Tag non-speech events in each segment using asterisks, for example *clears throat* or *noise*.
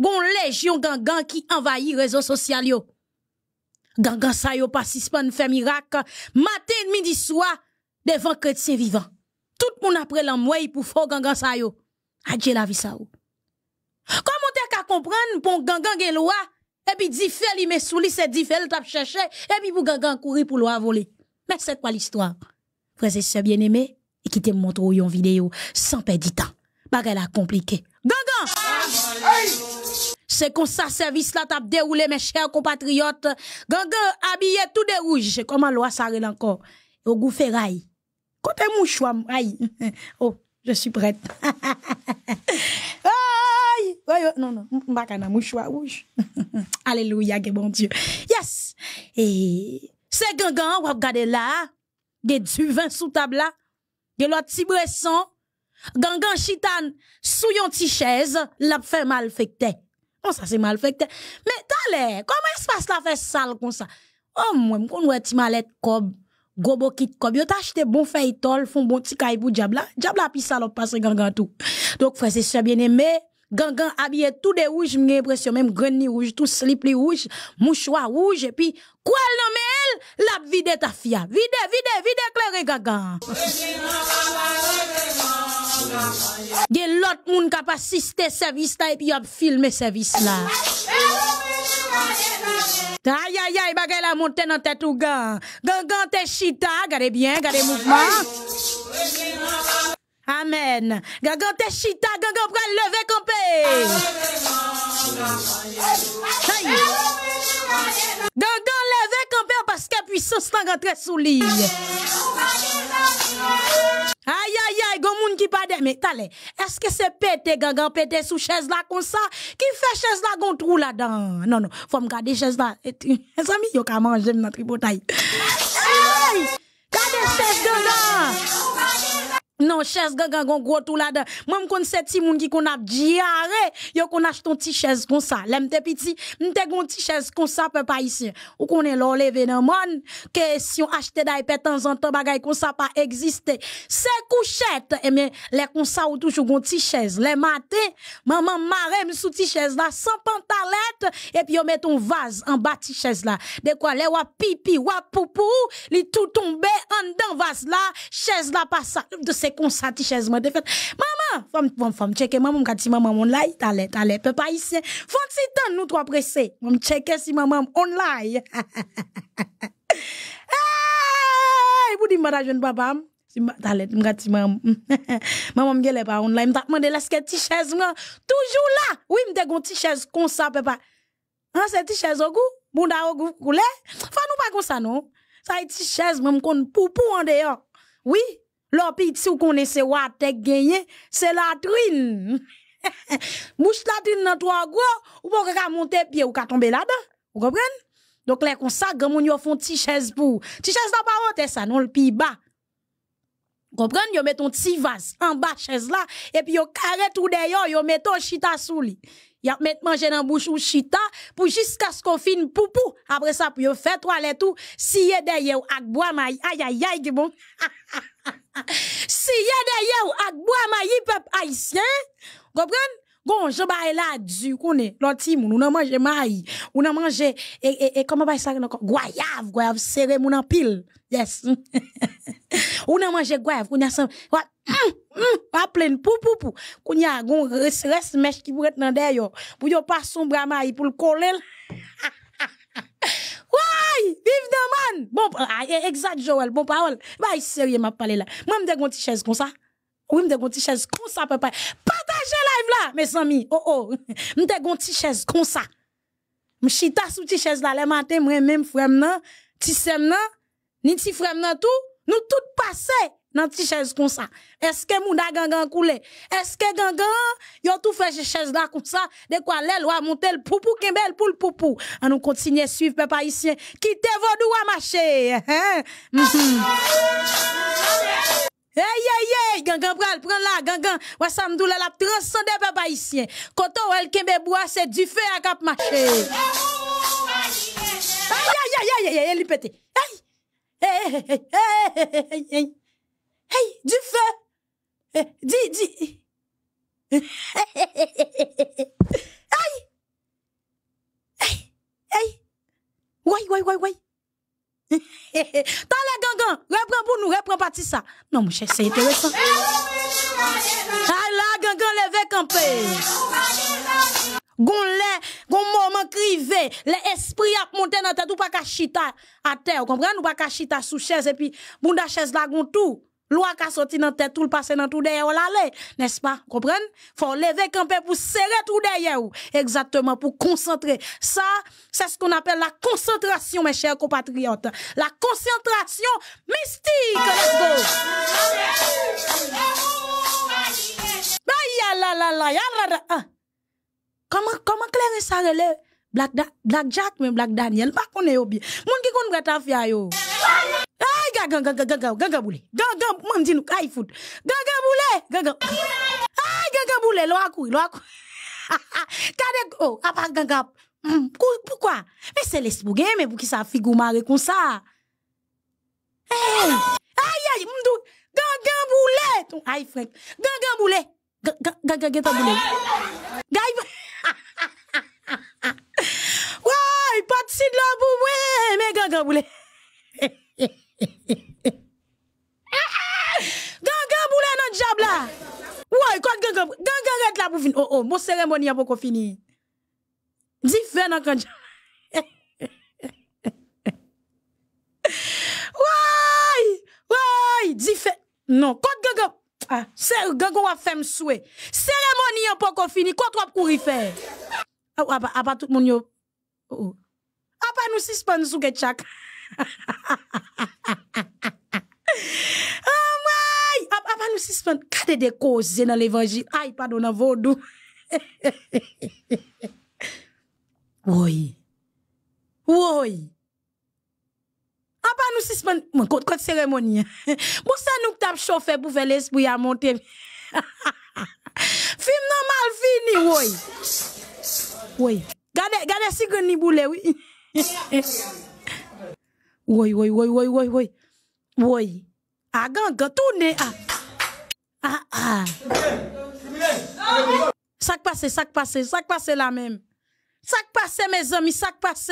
Bon légion gangan qui envahit réseaux sociaux yo. Gangan sa yo pas suspend fait miracle matin midi soir devant chrétien vivant. Tout le monde après l'envoi pour fort gangan sa yo. Adieu la vie sa yo Comment t'es ka comprendre pour gangan gen loi et puis dit fait li met sous li c'est dit fait t'a chercher et puis pour gangan courir pour loi voler. Mais c'est quoi l'histoire? Frères et sœurs bien-aimés, et qui te montre une vidéo sans perdre du temps. Bagay la compliqué. C'est comme ça, service là, tape déroulé, mes chers compatriotes. Gangan, habillé tout de rouge. Comment loi s'arrête encore? Au goût ferraille. Côté mouchois. *laughs* aïe. Oh, je suis prête. *laughs* aïe! aïe. Oh, non, non, m'bakana à rouge. *laughs* Alléluia, que bon Dieu. Yes! Et, c'est gangan, vous gade là. Des du vin sous table là. De l'autre petit bresson. Gangan chitan, sous yon ti chaise, l'a fait mal Bon ça c'est mal fait. Mais t'as comment est-ce passe ça fait sale comme ça? Oh, moi, je voit un petit malette gobo kit comme, yo acheté bon feuilletol, font bon petit caïbou Diabla Diabla diable a pis passe pour passer gangan tout. Donc, frère, c'est ça bien aimé. Gangan habillé tout de rouge, j'ai l'impression, même grenier rouge, tout slip li rouge, mouchoir rouge, et puis, quoi elle nommait elle? La vide ta fia. Hein? Vide, vide, vide éclairé gangan. Gen lot moun service service et la a ap filme service là. Aïe, aïe, aïe, bagay la monte nan tête ou gang Gan te chita, gade bien, gade mouvement. Amen. Gangante te chita, gangan gan pral leve kampe. Gan parce que puissance n'a rentre sous li. Aïe, aïe, aïe, gon moun ki pa de. Mais tale, est-ce que c'est pété, gangan pété sous chaise là comme ça? Qui fait chaise là gontrou là-dedans? Non, non, faut me garder chaise là. *laughs* Les amis, yo ka manger dans tripotaille. Aïe! Gardez chaise là. Non, chaise gang, gang, gros tout là-dedans. Moi, m'konn ces petits moun qui qu'on a diaré, yo qu'on achète ton petit chaise comme ça. L'aime tes petit, m'te gon petit chaise comme ça peut pas ici. Ou qu'on est là levé dans monde que si on achetait d'iPad de temps en temps bagay comme ça pas exister. C'est couchette et eh mais les comme ça ou toujours gon petit chaise. Les matins, maman marem sous petit chaise là sans pantalette et puis on met ton vase en bas petit chaise là. De quoi les wa pipi, wa poupou, li tout tombé en dedans vase là, chaise là pas ça c'est comme ça, ti chaise, moi, de fait. Maman, femme, femme, femme, checker, maman, m'ka dit, maman, on l'aille, t'allais, t'allais, peuple ici. Faut que si t'en nous trois pressés. M'm checker si maman, m'm on l'aille. *laughs* Hey, pour dire, madame, jeune papa, m'm, si t'allais, m'ka si maman. M'm. *laughs* Maman, m'gèle pas, on m'ta demandé, est-ce que ti moi, toujours là. Oui, m'te gon ti chaise, comme ça, papa. Hein, c'est ti chaise au goût? Bunda au goût, coulé? Faut nous pas comme ça, non? Ça est ti chaise, m'm kon en dehors. Oui, Lopi ti ou est, se watek genye, la trine. *laughs* Mouche latrine nan toi, gros, ou pou ka monte pied ou ka tombe la dan. Ou Donc Donc lè kon sa, gamoun yon fon ti chaise, pou. Ti chèz la pa wote sa, hein, non pi ba. Kompren? yon meton ti vase en bas puis la, carré tout tout ou yon yon meton chita sou li. met manje nan bouche ou chita, pou ce qu'on fin poupou. après sa, pou toilette tout, si ou, tout. yon ak bois, ayayay, ay, ay, ki bon. *laughs* si a de ak bois pep haïtien, comprenez? gon, je baille là du koné, l'autre moun, on a mangé maï, on a mangé et et et comment sa? ça goyave, goyave serré moun en Yes. *laughs* on a mangé goyave, on a ça mm, mm, pas plein pou pou pou. Qu'on y a gon reste mèche qui pourrait être dans pour yo pas son pour le *laughs* Why? Vive the man! Bon, ah, eh, exact, Joël, bon parole. Bah, sérieux, m'a parlé là. Moi, me des chaise comme ça. Oui, me des chaise comme ça, papa. Partagez live là, mes amis. Oh, oh. Me des chaise comme ça. M'chita sous ti chaise là, le matin, moi, même frère, nan, ti sem ni ti frère, nan, tout. Nous tout passé! dans ti chaise comme ça. Est-ce que moun a gangan coulé? Est-ce que gangan yo tout fait chaise la comme ça? De quoi les lois monter le poupou kembel pou le poupou. On nous à suivre peuple haïtien. Quittez vodou à marcher. Hein? Hey, gangan pral, prend la, gangan, Wa doule la transcende peuple Isien. Koto el kembe c'est du feu à cap marcher. Hey! Hey, aïe, hé hey, Hey, du feu! Euh, dis, dis! Aïe! Hey! Aïe! Ouais, ouais, ouais, ouais! Pas la gangan! Reprends pour nous, reprends partie ça! Non, mon cher, c'est intéressant! Ah la gangan, levez campé! Gon lè, gon moment les esprits a monté dans tête ou pas chita à terre, comprenez? Ou pas chita sous chaise et puis bunda chaise la gon tout. Loi qui sorti dans tête tout le passé dans tout derrière l'aller, n'est-ce pas? Comprendre? Faut lever camper pour serrer tout derrière ou. Exactement pour concentrer. Ça, c'est ce qu'on appelle la concentration mes chers compatriotes. La concentration mystique. Let's go. Ah. Comment comment ça Black, Jack mais Black Daniel, pas qu'on est au bien. Moun qui ta yo gang, gang, ganga gang, nous foot. Ganga Gang, ganga. Ah boule oh, apa gang. pourquoi Mais c'est les mais pour qui ça figure comme ça Aïe aïe, boule. Ton aïe frère. gang, boule. boule. Ouais, pas de la mais boule. Gengen *laughs* boule nan jab la Gengen ret la pou fini Mo seremoni an pou kon fini Di fe nan kan jab Woy Woy Di fe Non Kote gengen Gengen wap fem suwe Seremoni an pou kon fini Kote wap kuri fe Apa tout moun yo oh, oh. Apa ah, nou si spen sou ge chak *laughs* Ah, ouais! Ah, bah, nous suspendons. Quatre des causes dans l'évangile. Aïe, pardon, dans vaudou. *laughs* Oui. Oui. Ah, bah, nous suspendons. Mon code de cérémonie. Bon, *laughs* ça nous tape chauffé pour faire l'esprit à monter. *laughs* Film normal fini, oui. Oui. Gardez, gardez, si que ni boulet, oui. Oui, oui, oui, oui, oui, oui. Oui. A gang, tourne. Ah, ah. Ça passe, ça passe, ça passe la même. Ça passe, mes amis, ça passe.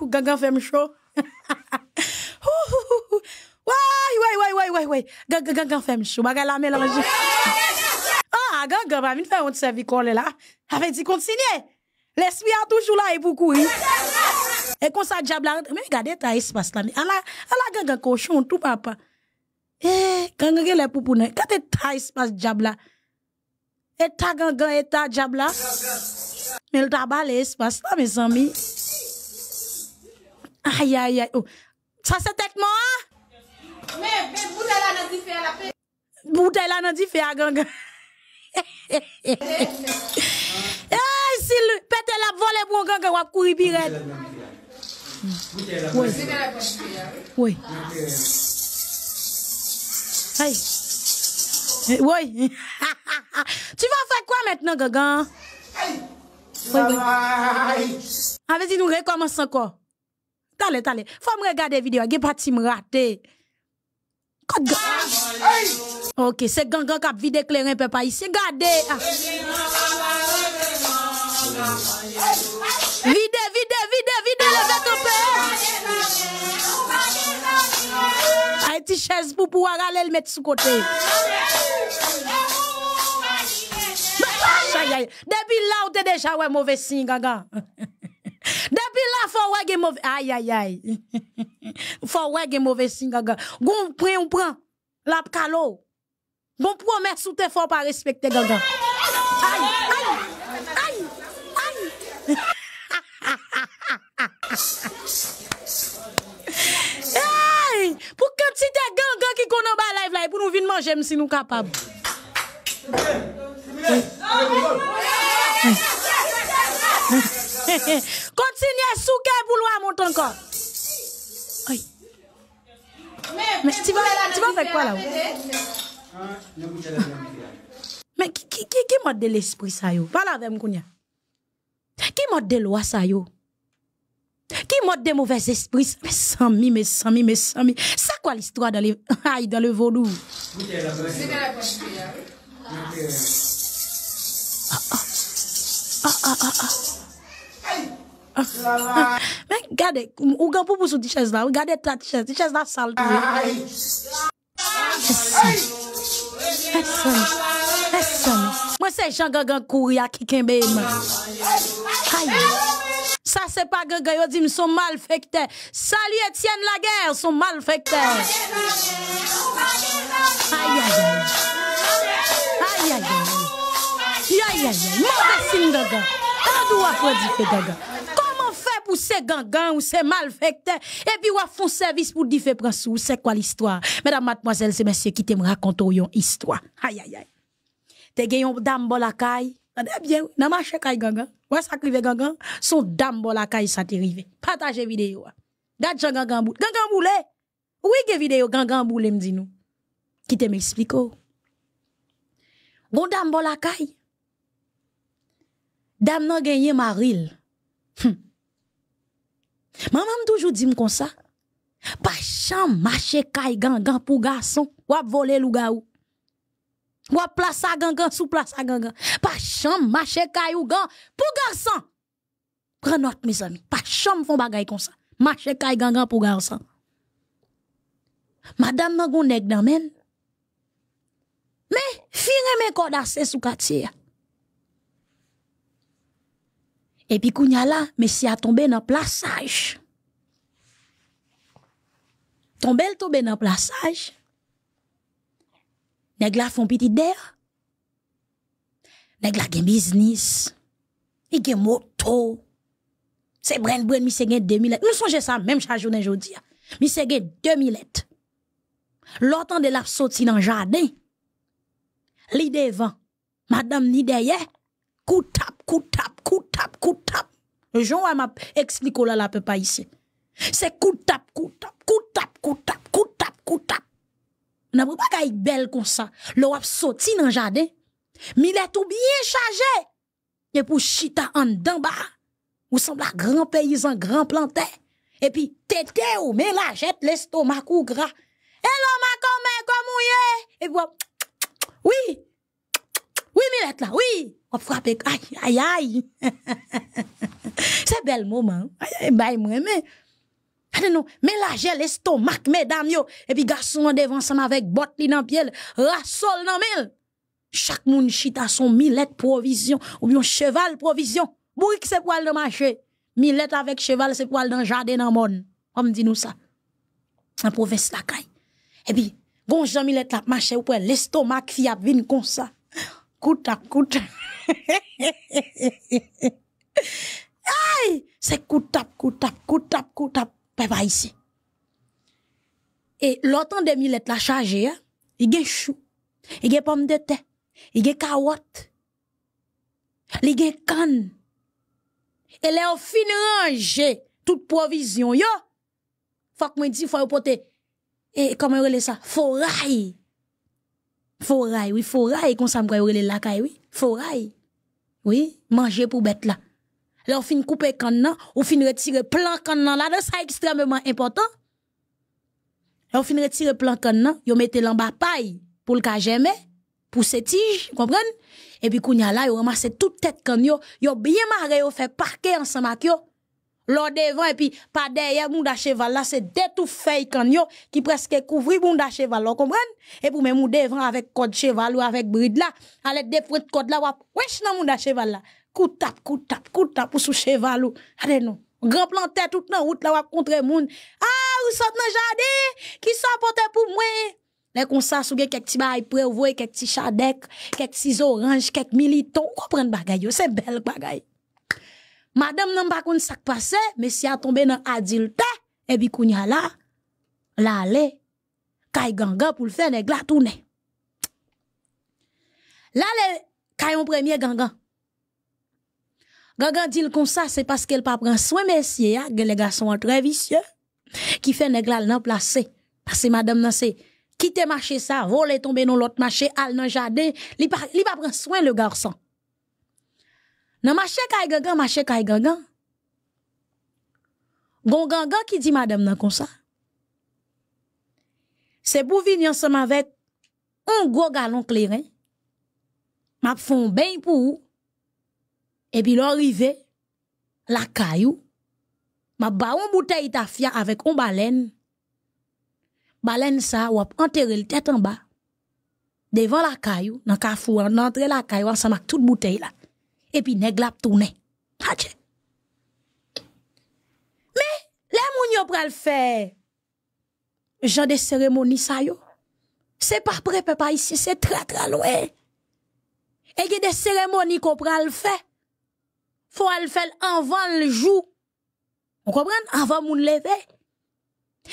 Ouh, gang, fait *laughs* me chaud. Oui, oui, oui, oui, oui, oui. Gang, gang, fait me chaud. baga la mélange. Ah, gang, va venir faire un service qu'on est là. Avec dit, continuez. L'esprit a toujours là et beaucoup. Et comme ça, diable, mais regardez ta espace là. mais à cochon, tout papa. Eh, quand les poupons, quand ta espace diable Et ta gang, et ta diable Mais le tabac, espace là, mes amis. Aïe, aïe, aïe. Oh. Ça, c'est tête moi, hein? Mais, mais, bouteille là, dit fait la Bouteille là, dit fait à Eh, si le pète la volée pour gang, va courir oui, oui. Hey, eh, oui. *laughs* tu vas faire quoi maintenant, Gagan? Oui, ah, y nous recommençons encore. T'allez, t'allez. Faut me regarder vidéo, j'ai pas me rater. Ok, c'est gang qui qui vidé clair un peu pas ici. Regardez. Vide, ah. vide. petite chaise pour pouvoir aller le mettre sous côté. Depuis là, ou t'es déjà ouais, mauvais signe, gaga. Depuis là, faut ouais, des mauvais. Aïe, aïe, aïe. faut ouais, des mauvais signe, gaga. Gon prend, on prend. La calo. Gon promesse ou t'es fort pas respecter, gaga. Aïe, aïe, aïe, aïe. *laughs* Si te gen gen ki konon ba laif lai pou nou vin manje msi nou kapab. Kotsi nye souke pou lwa moun ton kor. Mè, sti va fek wala wè? Mè, ki mòt de l'esprit sa yo? Fala dèm koun ya. Ki mòt de lwa sa yo? Ki mode de mouvez espris Mè sami, mè sami, mè sami Sa kwa l'istwa dan *laughs* le volou Mè gade, ou gan pou pou sou di chèz lan Mè gade ta di chèz lan, di chèz lan sal Mè se jan gen gen kou ya ki kenbe Mè se jan gen gen kou ya ki kenbe ça c'est pas gaga, yo dit sont malfectés. Salut Étienne Laguerre, sont malfectés. Aïe aïe aïe. Aïe aïe aïe. Aïe aïe aïe. Mauvais signe gaga. Tandou Comment faire pour ces gangans ou ces malfectés et puis ou font service pour dire prendre sous, c'est quoi l'histoire Mesdames, mademoiselles c'est monsieur qui te raconter une histoire. Aïe aïe aïe. Te gagne dame bon la caille Nan eh bien, dans ma gangan, Wa ça krive gangan, son dame bon la caille ça Partagez vidéo. Dat hein. jan gangan boule. Gangan boule. Oui, ge vidéo gangan boule me dit nous. Qui te m'explique oh. Bon dame bon Dame nan gagné maril. Hum. Maman toujours dit me comme ça. Pas cham marché kai gangan pour garçon, ou voler lougaou. Wap plasa ganggan sou plasa ganggan. Pa chanm mache kay ou gang pou gar san. Prenot mizami. Pa chanm fon bagay kon san. Mache kay ganggan pou gar san. Madame magoun neg damen. Me, fin eme kodase sou kati ya. Epi kou nyala, me si a tombe nan plasaj. Tombe l tobe nan plasaj. Nèk la fon piti der, nèk la gen biznis, nèk la gen moto, se brel-brel mi se gen demilet. Mou sonje sa, mèm chajounen jodi ya, mi se gen demilet. Lò tan de la sot si nan jaden, li devan, madame ni deye, koutap, koutap, koutap, koutap. Joun wè ma eks Nikola la pe pa isi. Se koutap, koutap, koutap, koutap, koutap, koutap. n'a pas bagay belle comme ça. Le wap sorti dans jardin. Mais ou tout bien chargé. Et pour chita en d'en bas. Ou semble un grand paysan, grand planté. Et puis, tete ou, mais là, jette l'estomac ou gras. Hello, a comme un comme Et e *tsk* puis, oui. Oui, millet là, oui. On frappe, aïe, aïe, aïe. C'est bel moment. aïe, aïe, aïe nous, j'ai l'estomac, mesdames, yo. Et puis, garçon, devant ensemble avec botte li dans pied, rassol dans mille. Chaque moun chita son millet provision, ou bien cheval provision. Bourik c'est aller dans marché. Millet avec cheval, c'est poil dans jardin dans mon. On dit nous ça. En province la caille. Et puis, bon, Jean Millet la marché ou pour l'estomac qui a vin comme ça. Coute à coute. *laughs* Aïe! C'est coup tap, coup tap, tap, peuple ici. Et l'autant de lettres la chargé, hein, il y a chou, il y a pommes de terre, il y a carotte, il y a canne. Et là, on fin ranger toute provision, yo. Faut que moi dit, faut porter, et comment on ça, forail. Forail, oui, forail, comme ça me les la caille, oui, forail. Oui, manger pour bête là là on de couper canon, on fin retirer plan canon là, c'est extrêmement important. Là on fin retirer plan canon, on met l'en bas paille pour le cas jamais, pour ces tiges, comprenez Et puis kounya là, yo ramassé toute tête canon, yo, yo bien marré, yo fait parquet ensemble avec yo. L'or devant et puis pas derrière mon cheval là c'est des tout feuilles yo qui presque couvrent mon cheval là comprenez et pour même moun devant avec code cheval ou avec bride là allez des points de code là wesh dans mon cheval là Kout tap, kout tap, kout tap pou sou chevalou. Aden nou. Grand plan tè tout nan out la wap kontre moun. A, ou sot nan jade, ki sa apote pou mwen. Nè kon sa sou gen kek ti bay prevoe, kek ti chadek, kek ti zoranj, kek milito. Kou pren bagay yo, se bel bagay. Madame nan bakoun sak pase, mesi a tombe nan adilte, ebi koun ya la, la le, kay ganga pou l fè nè glatounè. La le, kay yon premye ganga. Gagan dit comme ça, c'est parce qu'elle pas prend soin messieurs, que les garçons sont très vicieux, qui fait nèg dans placer. Parce que madame c'est quitter marché ça, voler tomber dans l'autre marché, aller dans jardin, li pas li pas prend soin le garçon. Nan marché kay gagan, marché kay gagan. Gon gagan qui dit madame non comme ça. C'est pour venir ensemble avec un gros galon clairin. M'a font bien pour et puis l'on arrive, la caillou, ma ba bouteille taffia avec une baleine. Baleine, ça. sa wap enterre le tête en bas. Devant la caillou. nan kafou an entre la caillou, an samak tout bouteille Et puis, neg la toune, hache. Mais, le moun yo pral faire, Genre de cérémonie sa yo, c'est pas papa. papa ici, très, très loin. tra y y a des cérémonies qu'on pral faire. Fò al fèl anvan lè jou. Mwen kompren, anvan moun lè fè.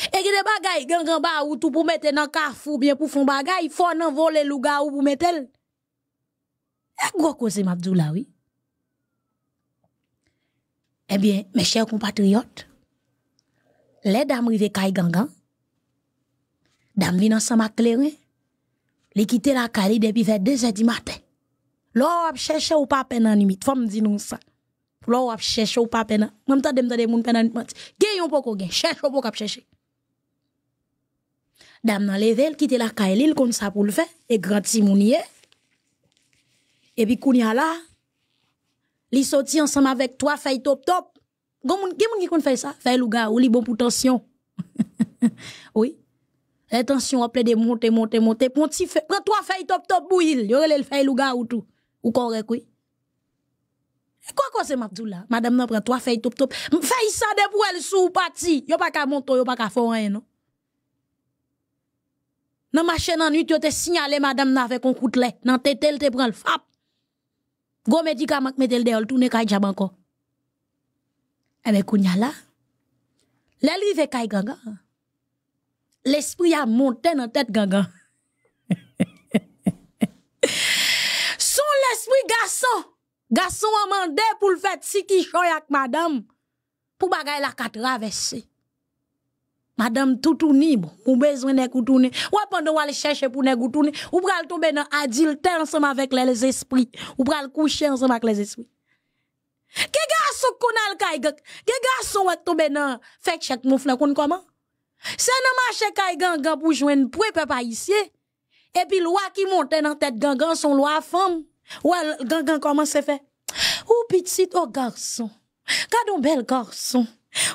E gè de bagay, gangan ba ou tou pou mètè nan kafou bè pou fon bagay, fò nan volè louga ou pou mètè lè. E gwo ko zè mabdou la wè? E bè, mè chè ou kompatriot, lè dam rive kaj gangan, dam vin an sa m ak lè rè, lè kitè la kari debi vè dè zè di matè. Lò ap chè chè ou pa pen nan limit, fò m di nou sa. là on cherche ou pa peine même mta dem ta de moun penan nitmati. poko gen, cherche ou poko cap chercher Dam nan level, kite la kael il kon sa pou le e et grand ye. et puis koun ya li soti ensemble avec trois fèy top top. Gon moun, gen moun ki kon fait sa? fait louga ou li bon pou tension *laughs* oui. E tension wap de monte, monte, monte, pon ti fèy, pren toa top top bou il, yore lè louga ou tout Ou correct, oui. E kwa kwa se Mabzou la? Madame nan pren 3 fey top top. Fey sa de pou el sou pati. Yo pa ka monton, yo pa ka foray nou. Nan machè nan nwit yo te sinyalè Madame nan ve konkout lè. Nan te tel te pren l fap. Go me di kamak me tel deol tou ne kaj jabanko. E me eh kounya la. Lèlri ve kaj ganga. L'esprit a montè nan tèt ganga. *laughs* Sou l'esprit gasson. Garçon a mandé pour le faire si qui avec madame pour bagay la ka traverser. Madame tout tourni, ou besoin de Ou pendant ou aller chercher pour ne tourner, ou pral tomber dans adilte ensemble avec les esprits, ou pral coucher ensemble avec les esprits. Que garçon konal kay gang, ke garçon wak tomber dans fait chaque mouf nan comment? C'est dans marché kay gang gang pour joindre pré peuple haïtien. Et puis loi qui monte dans tête gang son loi femme. Ou well, gangan comment se fait? Oh, petit, oh garçon. Kadon bel garçon.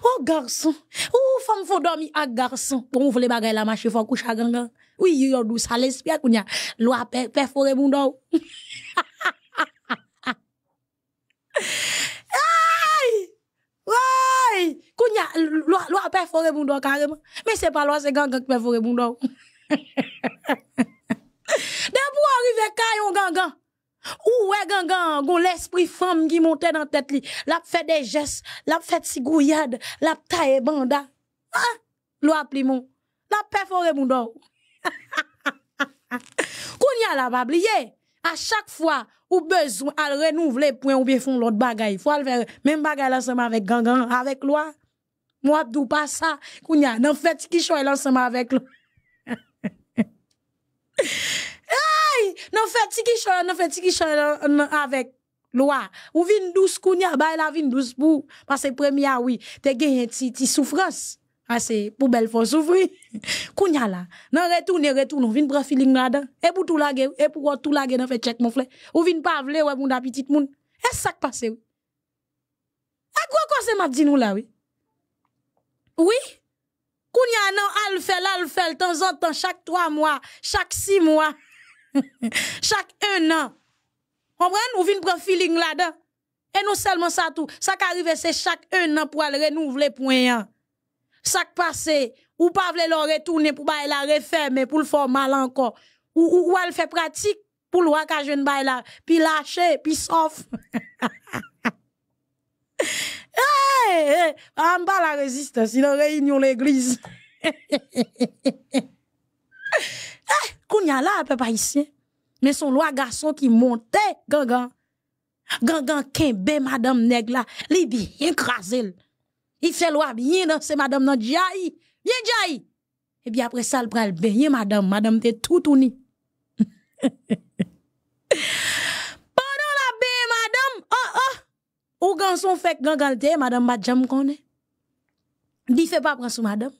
Oh garçon. Ou femme faut dormir à garçon. Pour vous voulez bagaille la marche, faut coucher gangan. Oui, a dou ça l'esprit kounya. Loi perforé mon dos. *laughs* Aïe! Aïe! Kounya, loi perforé mon carrément. Mais c'est pas loi, c'est gangan qui perforé mon De *laughs* pou arrivé kayon gangan. Ou est gangan, gon l'esprit femme qui montait dans tête li. L'a fait des gestes, l'a fait gouillade, l'a taille banda. Ah, loi mon. *laughs* L'a perforé mon dos. Kounia la pas oublié. À chaque fois, ou besoin à renouveler point ou bien font l'autre bagaille. Faut le faire même bagaille ensemble avec gangan, avec loi. Moi, d'où pas ça. kounia n'en fait qui choisit ensemble avec loi. *laughs* ah! non fait fè ti ki chan, nan ti chan Ou vin douce kounya, bay la vin bou pou. que première oui, te gen ti, souffrance soufrans. Ase, pou bel fò soufri. *laughs* la, non retourne, retourne, on vin pre feeling nan et pour tout lage, et pour tout lage non fait check mon flé Ou vin pa vle, ou e moun da moun. Et ça oui. quoi quoi c'est ma ma dit nous la, oui. Oui. Kounya non nan al fè, al fè, temps en temps, chaque 3 mois, chaque 6 mois. *laughs* Chaque un an. Comprenez? Nous venons prendre là-dedans. Et non seulement ça tout. Ça qui arrive, c'est chaque un an pour aller renouveler point. Ça qui passe, ou pas vle le retourner pour bailler la mais pour le faire mal encore. Ou, ou, elle fait pratique pour le voir qu'à jeune bailler puis lâcher, puis sauf. Hé! on en la résistance, il une réunion l'église. *laughs* Eh, qu'on y a là, peu ici. Mais son loi garçon qui montait, gangan. Gangan kembe, madame nègre là, li bien krasel. Il fait loi bien c'est madame nan jayi. Bien jayi. Et bien après ça, le pral madame. Madame t'es tout ni. *laughs* Pendant la bain, madame, oh oh, ou ganson fait gangan te, madame madame connaît. Di fait pas madame.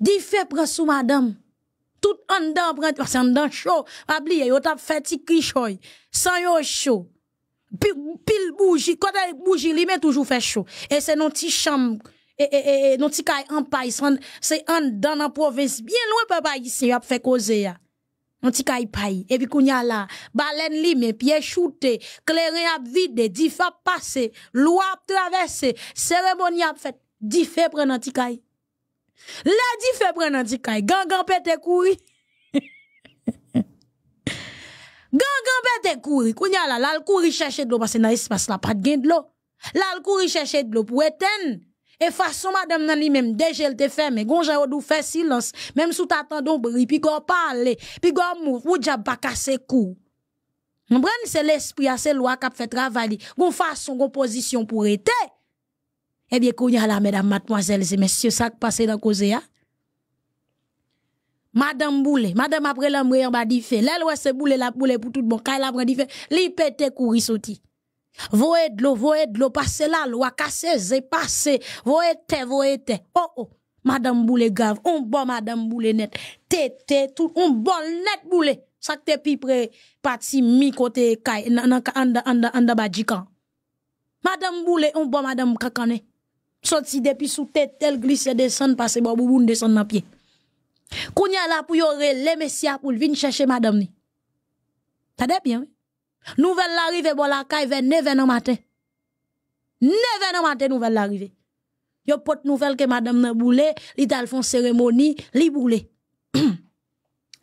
Di fait prendre madame tout en dedans prend parce en dedans chaud pas oublier yo t'a fait ti crichoy sans yo chaud pile bougie elle bougie li met toujours fait chaud et c'est nos chambre, notre et et en paille c'est en dedans dans province bien loin papa ici a fait causer ya on ti paille. et puis kounya la baleine li met pied shooté a vide passé loi traversé cérémonie a fait notre La di febren nan di kaye, gangan pete kouri. Gangan pete kouri, kwenye ala lal kouri chache dlo, basenay se bas la pat gen dlo. Lal kouri chache dlo pou eten, e fason madam nan li menm deje lte fèm, e gon jayodou fè silans, menm sou tatan don bori, pi gon pale, pi gon mou, wou dja baka se kou. Nan bren se l'espri ase lwa kap fet ravali, gon fason, gon pozisyon pou ete, Eh bien, kounya la mesdames, mademoiselles et messieurs, ça qui passe dans cause Madame Boule, madame après l'ambre en bas fait. Là, ouais, c'est Boule, la Boule pour tout bon. Quand elle a fait, li pète courir sauti. Voye de l'eau, voye de l'eau, passez la loi, cassez, se passez, voyez, te, voye te. Oh, oh, madame Boule grave, on bon madame Boule net, tete, tout, on bon net Boule. Ça que te pi pré, parti mi côté en nan, nan, anda, anda, anda, badjikan. Madame Boule, on bon madame kakane sorti depuis sous tête, tel glisse descend passer passe descend descend nan pied. Kounya la pou yore les messieurs pou venir chercher madame ni. Tade bien. Oui? Nouvelle l'arrivée bon la kaye vers 9h du matin. 9h du matin nouvelle l'arrivée. Yo pot nouvelle que madame nan boulé, li tal font cérémonie, li boulé. *clears throat*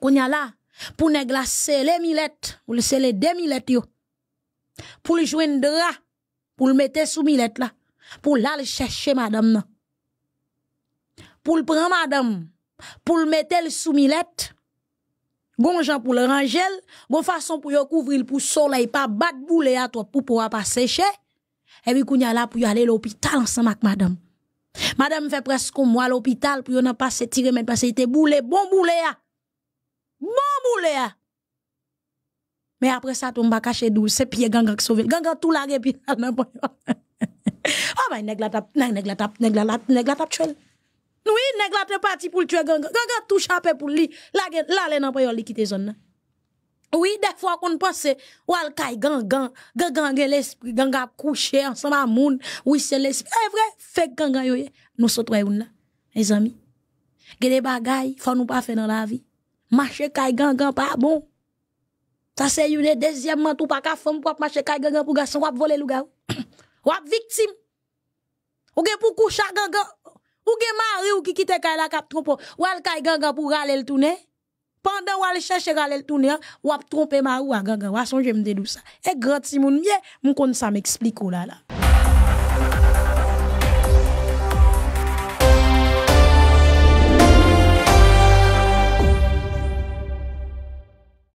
Kounya la pour nèg la les millettes. ou le sceller deux millettes. yo. Pour le joindre drap, pour le mettre sous là pour aller chercher madame Pour le prendre madame, pour le mettre sous milette bon pour le ranger, bon façon pour couvrir pour soleil pas bat boulet à toi pour pouvoir pas sécher. Et puis kounya là pour aller l'hôpital ensemble avec madame. Madame fait presque un mois à l'hôpital pour yon pas se tirer mais parce qu'il était boule bon boulet Bon boulet ah. ah. Mais après ça tombe va caché douce, c'est pied gang qui sauve Gang tout la puis *laughs* Oh, ben nèg la tap, nèg la tap, nèg la nèg tap Oui, nèg la parti pour le tuer gang. tout pour lui. La la nan payon li quitter zone. Oui, des fois qu'on pense oual kay gang gang, gang l'esprit gang coucher ensemble Oui, c'est l'esprit. vrai, fait gang Nous sommes trois les amis. Gè faut nous pas faire dans la vie. Marcher gang pas bon. Ça c'est une deuxièmement tout pas femme marcher gang pour voler Wap viktim. Ou gen pou koucha ganga. Ou gen marri ou ki kite kay la kap tropo. Wal kay ganga pou rale l'tune. Pandan wale chache rale l'tune. Wap trompe marri wak ganga. Wason jem dedou sa. Ek grat si moun miye. Moun kon sa m'expliko la la.